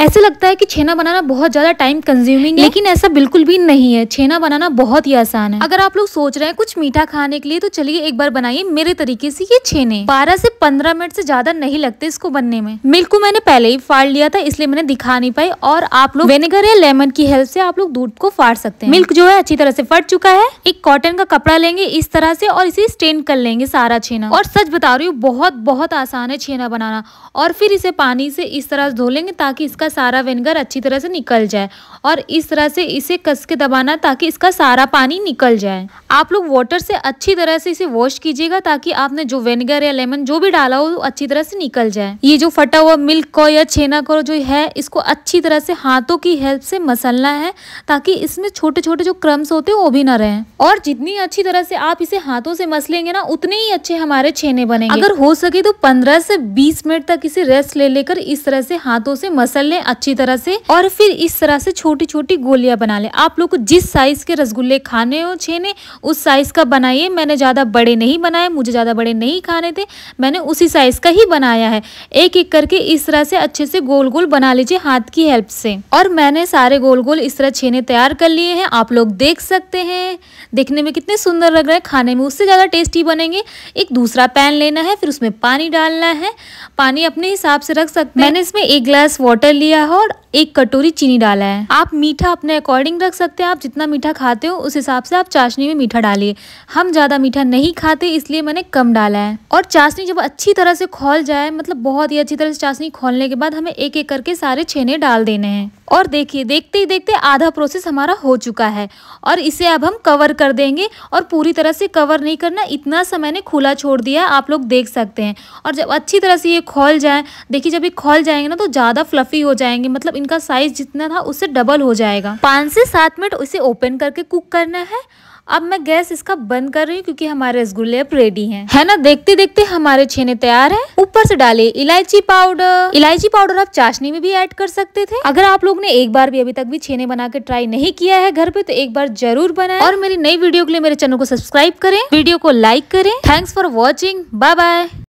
ऐसा लगता है कि छेना बनाना बहुत ज्यादा टाइम कंज्यूमिंग है लेकिन ऐसा बिल्कुल भी नहीं है छेना बनाना बहुत ही आसान है अगर आप लोग सोच रहे हैं कुछ मीठा खाने के लिए तो चलिए एक बार बनाइए मेरे तरीके से ये छेने 12 से पंद्रह मिनट से ज्यादा नहीं लगते इसको बनने में मिल्क को मैंने पहले ही फाड़ लिया था इसलिए मैंने दिखा नहीं पाई और आप लोग विनेगर या लेमन की हेल्प से आप लोग दूध को फाड़ सकते हैं मिल्क जो है अच्छी तरह से फट चुका है एक कॉटन का कपड़ा लेंगे इस तरह से और इसे स्टेन कर लेंगे सारा छेना और सच बता रही हूँ बहुत बहुत आसान है छेना बनाना और फिर इसे पानी से इस तरह धो लेंगे ताकि इसका इसका सारा विनेगर अच्छी तरह से निकल जाए और इस तरह से इसे कस के दबाना ताकि इसका सारा पानी निकल जाए आप लोग वाटर से अच्छी तरह से इसे वॉश कीजिएगा ताकि आपने जो विनेगर या लेमन जो भी डाला हो वो अच्छी तरह से निकल जाए ये जो फटा हुआ मिल्क को या छेना को जो है इसको अच्छी तरह से हाथों की हेल्प से मसलना है ताकि इसमें छोटे छोटे जो क्रम्स होते हैं वो भी ना रहे और जितनी अच्छी तरह से आप इसे हाथों से मसलेंगे ना उतने ही अच्छे हमारे छेने बनेंगे अगर हो सके तो पंद्रह से बीस मिनट तक इसे रेस्ट ले लेकर इस तरह से हाथों से मसल ले लें अच्छी तरह से और फिर इस तरह से छोटी छोटी गोलियां बना लें आप लोग को जिस साइज के रसगुल्ले खाने हो छेने उस साइज का बनाइए मैंने ज़्यादा बड़े नहीं बनाए मुझे ज़्यादा बड़े नहीं खाने थे मैंने उसी साइज का ही बनाया है एक एक करके इस तरह से अच्छे से गोल गोल बना लीजिए हाथ की हेल्प से और मैंने सारे गोल गोल इस तरह छेने तैयार कर लिए हैं आप लोग देख सकते हैं देखने में कितने सुंदर लग रहे हैं खाने में उससे ज़्यादा टेस्टी बनेंगे एक दूसरा पैन लेना है फिर उसमें पानी डालना है पानी अपने हिसाब से रख सकते हैं मैंने इसमें एक ग्लास वाटर लिया लिया है और एक कटोरी चीनी डाला है आप मीठा अपने अकॉर्डिंग रख सकते हैं आप जितना मीठा खाते हो उस हिसाब से आप चाशनी में मीठा डालिए हम ज़्यादा मीठा नहीं खाते इसलिए मैंने कम डाला है और चाशनी जब अच्छी तरह से खोल जाए मतलब बहुत ही अच्छी तरह से चाशनी खोलने के बाद हमें एक एक करके सारे छेने डाल देने हैं और देखिए देखते ही देखते आधा प्रोसेस हमारा हो चुका है और इसे अब हम कवर कर देंगे और पूरी तरह से कवर नहीं करना इतना सा मैंने खुला छोड़ दिया है आप लोग देख सकते हैं और जब अच्छी तरह से ये खोल जाए देखिए जब ये खोल जाएंगे ना तो ज़्यादा फ्लफ़ी हो जाएंगे मतलब इनका साइज़ जितना था उससे डबल हो जाएगा पाँच से सात मिनट इसे ओपन करके कुक करना है अब मैं गैस इसका बंद कर रही हूँ क्योंकि हमारे रसगुल्ले अब रेडी हैं है ना देखते देखते हमारे छेने तैयार हैं ऊपर से डाले इलायची पाउडर इलायची पाउडर आप चाशनी में भी ऐड कर सकते थे अगर आप लोग ने एक बार भी अभी तक भी छेने बना के ट्राई नहीं किया है घर पे तो एक बार जरूर बनाए और मेरी नई वीडियो के लिए मेरे चैनल को सब्सक्राइब करें वीडियो को लाइक करें thanks for watching bye bye